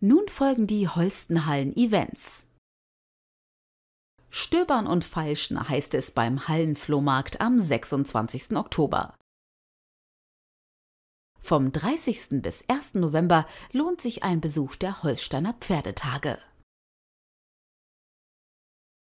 Nun folgen die Holstenhallen-Events. Stöbern und Feilschen heißt es beim Hallenflohmarkt am 26. Oktober. Vom 30. bis 1. November lohnt sich ein Besuch der Holsteiner Pferdetage.